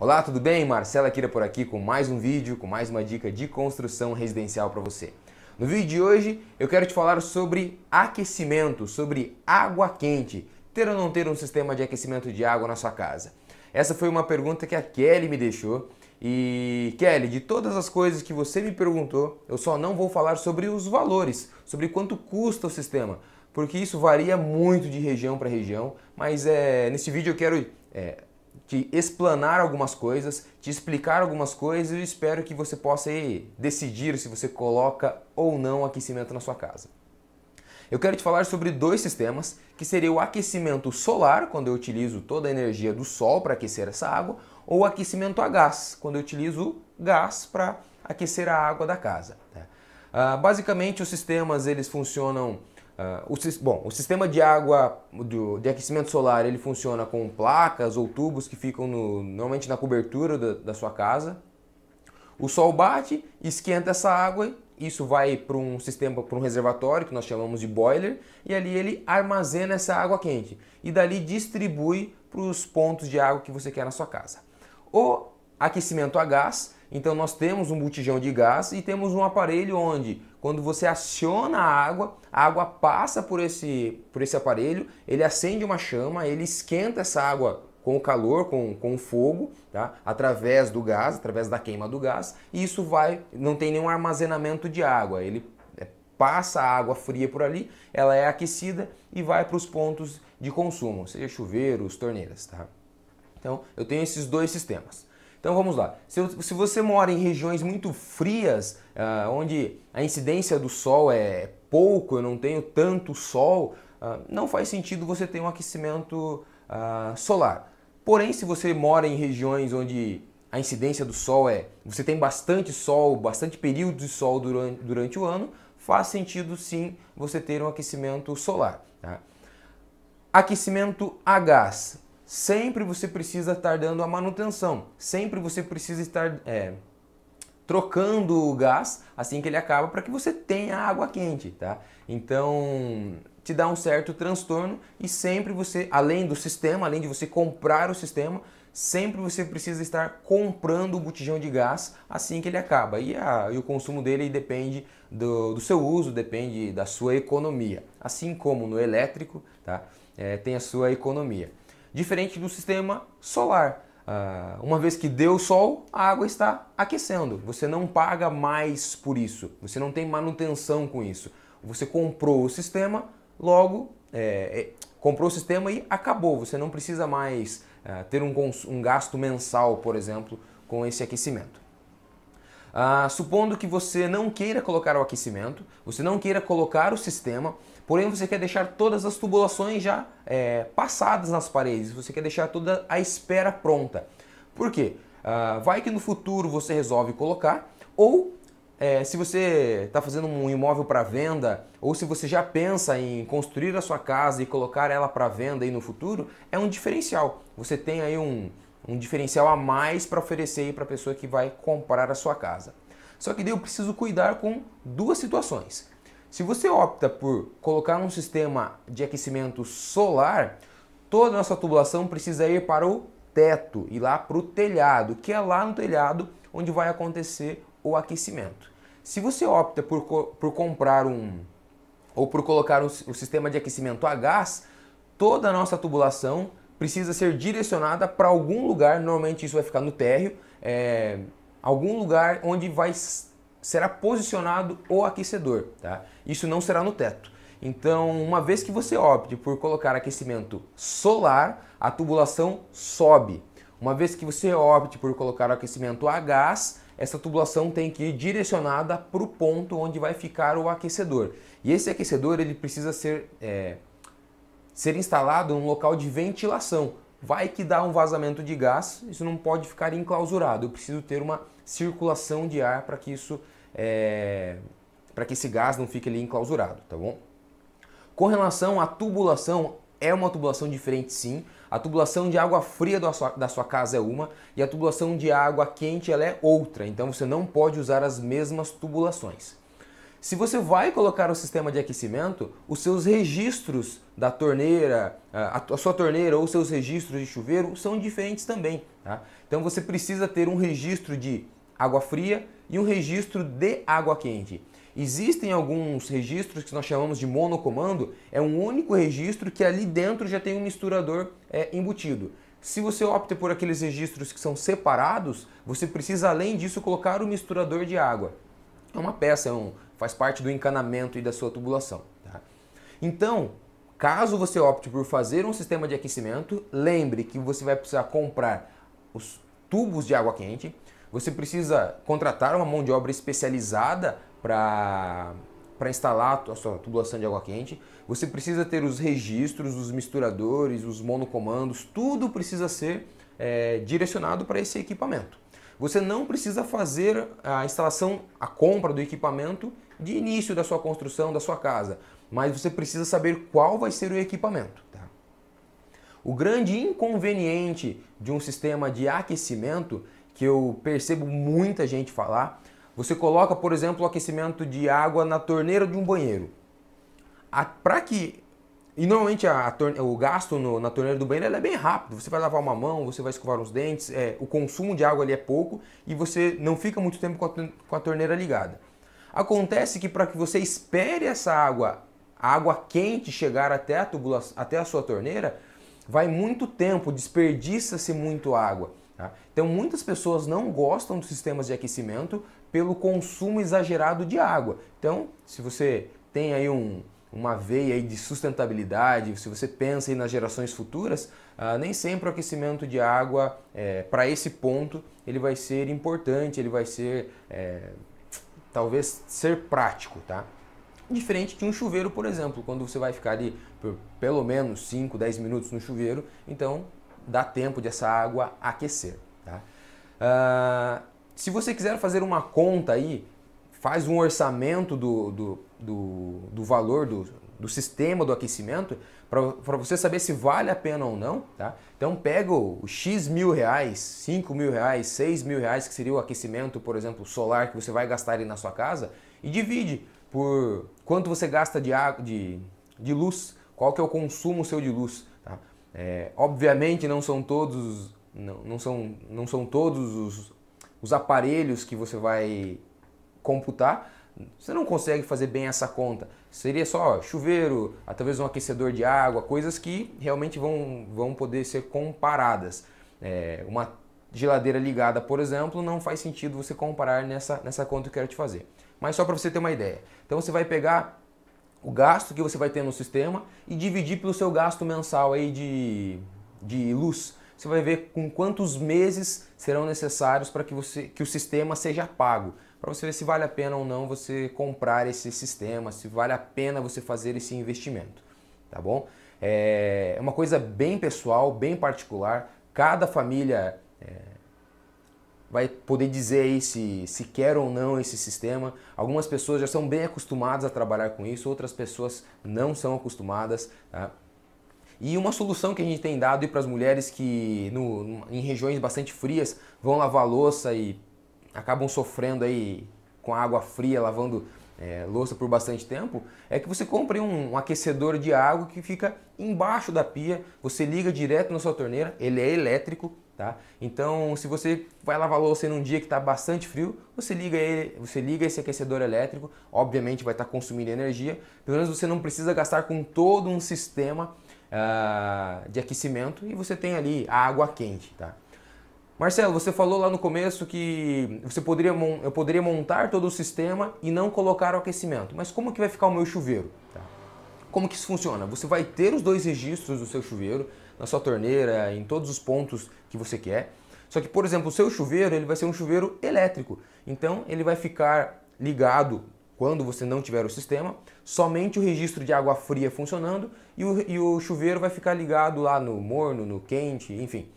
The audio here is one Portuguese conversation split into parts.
Olá, tudo bem? Marcela Kira por aqui com mais um vídeo, com mais uma dica de construção residencial para você. No vídeo de hoje eu quero te falar sobre aquecimento, sobre água quente, ter ou não ter um sistema de aquecimento de água na sua casa. Essa foi uma pergunta que a Kelly me deixou e Kelly, de todas as coisas que você me perguntou, eu só não vou falar sobre os valores, sobre quanto custa o sistema, porque isso varia muito de região para região, mas é, nesse vídeo eu quero é, te explanar algumas coisas, te explicar algumas coisas e eu espero que você possa aí, decidir se você coloca ou não aquecimento na sua casa. Eu quero te falar sobre dois sistemas, que seria o aquecimento solar, quando eu utilizo toda a energia do sol para aquecer essa água, ou o aquecimento a gás, quando eu utilizo gás para aquecer a água da casa. Né? Ah, basicamente, os sistemas eles funcionam Uh, o, bom, o sistema de água do, de aquecimento solar ele funciona com placas ou tubos que ficam no, normalmente na cobertura da, da, sua casa. O sol bate, esquenta essa água, isso vai para um sistema, para um reservatório que nós chamamos de boiler, e ali ele armazena essa água quente e dali distribui para os pontos de água que você quer na sua casa. O aquecimento a gás então nós temos um botijão de gás e temos um aparelho onde, quando você aciona a água, a água passa por esse, por esse aparelho, ele acende uma chama, ele esquenta essa água com o calor, com, com o fogo, tá? através do gás, através da queima do gás, e isso vai, não tem nenhum armazenamento de água, ele é, passa a água fria por ali, ela é aquecida e vai para os pontos de consumo, seja chuveiros, torneiras. Tá? Então eu tenho esses dois sistemas. Então vamos lá. Se, se você mora em regiões muito frias, uh, onde a incidência do sol é pouco, eu não tenho tanto sol, uh, não faz sentido você ter um aquecimento uh, solar. Porém, se você mora em regiões onde a incidência do sol é, você tem bastante sol, bastante período de sol durante, durante o ano, faz sentido sim você ter um aquecimento solar. Tá? Aquecimento a gás sempre você precisa estar dando a manutenção, sempre você precisa estar é, trocando o gás assim que ele acaba para que você tenha água quente, tá? Então te dá um certo transtorno e sempre você, além do sistema, além de você comprar o sistema, sempre você precisa estar comprando o botijão de gás assim que ele acaba. E, a, e o consumo dele depende do, do, seu uso, depende da sua economia. Assim como no elétrico, tá? É, tem a sua economia diferente do sistema solar. Ah, uma vez que deu sol, a água está aquecendo. Você não paga mais por isso, você não tem manutenção com isso. Você comprou o sistema, logo é, é comprou o sistema e acabou. Você não precisa mais é, ter um, um gasto mensal, por exemplo, com esse aquecimento. Ah, supondo que você não queira colocar o aquecimento, você não queira colocar o sistema, porém você quer deixar todas as tubulações já é, passadas nas paredes, você quer deixar toda a espera pronta. Por quê? Ah, vai que no futuro você resolve colocar, ou é, se você está fazendo um imóvel para venda, ou se você já pensa em construir a sua casa e colocar ela para venda aí no futuro, é um diferencial. Você tem aí um, um diferencial a mais para oferecer para a pessoa que vai comprar a sua casa. Só que daí eu preciso cuidar com duas situações. Se você opta por colocar um sistema de aquecimento solar, toda a nossa tubulação precisa ir para o teto e lá para o telhado, que é lá no telhado onde vai acontecer o aquecimento. Se você opta por, por comprar um ou por colocar o um, um sistema de aquecimento a gás, toda a nossa tubulação precisa ser direcionada para algum lugar, normalmente isso vai ficar no térreo, é, algum lugar onde vai será posicionado o aquecedor, tá? Isso não será no teto. Então, uma vez que você opte por colocar aquecimento solar, a tubulação sobe. Uma vez que você opte por colocar aquecimento a gás, essa tubulação tem que ir direcionada para o ponto onde vai ficar o aquecedor. E esse aquecedor ele precisa ser é, ser instalado um local de ventilação. Vai que dá um vazamento de gás, isso não pode ficar enclausurado. Eu preciso ter uma circulação de ar para que isso é... para que esse gás não fique ali enclausurado, tá bom? Com relação à tubulação, é uma tubulação diferente sim. A tubulação de água fria da sua, da sua casa é uma e a tubulação de água quente ela é outra. Então você não pode usar as mesmas tubulações. Se você vai colocar o sistema de aquecimento, os seus registros da torneira, a sua torneira ou seus registros de chuveiro são diferentes também. Tá? Então você precisa ter um registro de água fria e um registro de água quente. Existem alguns registros que nós chamamos de monocomando, é um único registro que ali dentro já tem um misturador é, embutido. Se você opta por aqueles registros que são separados, você precisa além disso colocar o misturador de água. É uma peça, é um, faz parte do encanamento e da sua tubulação. Tá? Então, caso você opte por fazer um sistema de aquecimento, lembre que você vai precisar comprar os tubos de água quente, você precisa contratar uma mão de obra especializada para para instalar a sua tubulação de água quente, você precisa ter os registros, os misturadores, os monocomandos, tudo precisa ser é, direcionado para esse equipamento. Você não precisa fazer a instalação, a compra do equipamento de início da sua construção, da sua casa, mas você precisa saber qual vai ser o equipamento. Tá? O grande inconveniente de um sistema de aquecimento, que eu percebo muita gente falar, você coloca, por exemplo, o aquecimento de água na torneira de um banheiro. Para que. E normalmente a, a, o gasto no, na torneira do banheiro é bem rápido. Você vai lavar uma mão, você vai escovar os dentes, é, o consumo de água ali é pouco e você não fica muito tempo com a torneira ligada. Acontece que para que você espere essa água, a água quente chegar até a, até a sua torneira, vai muito tempo, desperdiça-se muito água. Tá? Então muitas pessoas não gostam dos sistemas de aquecimento pelo consumo exagerado de água. Então, se você tem aí um, uma veia aí de sustentabilidade, se você pensa aí nas gerações futuras, ah, nem sempre o aquecimento de água é, eh, para esse ponto ele vai ser importante, ele vai ser é, talvez ser prático, tá? Diferente de um chuveiro, por exemplo, quando você vai ficar ali por pelo menos 5, 10 minutos no chuveiro, então dá tempo dessa água aquecer. Tá? Uh, se você quiser fazer uma conta aí, faz um orçamento do, do, do, do valor do, do sistema do aquecimento para você saber se vale a pena ou não, tá? Então pega o X mil reais, 5 mil reais, 6 mil reais que seria o aquecimento, por exemplo, solar que você vai gastar ali na sua casa e divide por quanto você gasta de, água, de, de luz, qual que é o consumo seu de luz, tá? É, obviamente não são todos não, não, são, não são todos os, os aparelhos que você vai computar, você não consegue fazer bem essa conta. Seria só chuveiro, ah, talvez um aquecedor de água, coisas que realmente vão, vão poder ser comparadas. É, uma geladeira ligada, por exemplo, não faz sentido você comparar nessa, nessa conta que eu quero te fazer. Mas só para você ter uma ideia. Então você vai pegar o gasto que você vai ter no sistema e dividir pelo seu gasto mensal aí de, de luz. Você vai ver com quantos meses serão necessários para que, você, que o sistema seja pago para você ver se vale a pena ou não você comprar esse sistema, se vale a pena você fazer esse investimento, tá bom? É, é uma coisa bem pessoal, bem particular. Cada família é, vai poder dizer aí se, se quer ou não esse sistema. Algumas pessoas já são bem acostumadas a trabalhar com isso, outras pessoas não são acostumadas. Tá? E uma solução que a gente tem dado para as mulheres que no, em regiões bastante frias vão lavar louça e acabam sofrendo aí com água fria, lavando é, louça por bastante tempo, é que você compre um, um, aquecedor de água que fica embaixo da pia, você liga direto na sua torneira, ele é elétrico, tá? Então, se você vai lavar louça em um dia que está bastante frio, você liga ele, você liga esse aquecedor elétrico, obviamente vai estar tá consumindo energia, pelo menos você não precisa gastar com todo um sistema uh, de aquecimento e você tem ali a água quente, tá? Marcelo, você falou lá no começo que você poderia, eu poderia montar todo o sistema e não colocar o aquecimento. Mas como que vai ficar o meu chuveiro? Tá. Como que isso funciona? Você vai ter os dois registros do seu chuveiro, na sua torneira, em todos os pontos que você quer. Só que, por exemplo, o seu chuveiro ele vai ser um chuveiro elétrico. Então ele vai ficar ligado quando você não tiver o sistema, somente o registro de água fria funcionando e o, e o chuveiro vai ficar ligado lá no morno, no quente, enfim.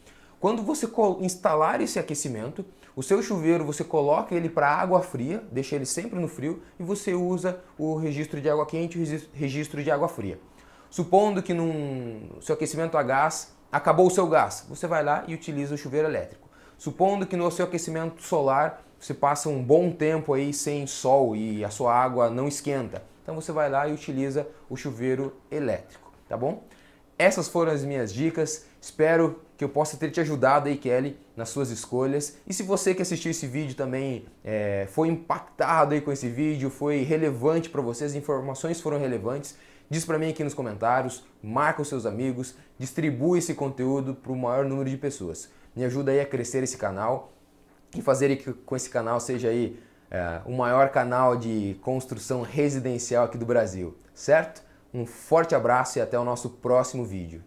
Quando você instalar esse aquecimento, o seu chuveiro você coloca ele para água fria, deixa ele sempre no frio e você usa o registro de água quente e o registro de água fria. Supondo que num seu aquecimento a gás acabou o seu gás, você vai lá e utiliza o chuveiro elétrico. Supondo que no seu aquecimento solar você passa um bom tempo aí sem sol e a sua água não esquenta, então você vai lá e utiliza o chuveiro elétrico, tá bom? Essas foram as minhas dicas. Espero que eu possa ter te ajudado aí, Kelly, nas suas escolhas. E se você que assistiu esse vídeo também é, foi impactado aí com esse vídeo, foi relevante para você, as informações foram relevantes, diz para mim aqui nos comentários, marca os seus amigos, distribui esse conteúdo para o maior número de pessoas. Me ajuda aí a crescer esse canal e fazer que com esse canal seja aí é, o maior canal de construção residencial aqui do Brasil, certo? Um forte abraço e até o nosso próximo vídeo.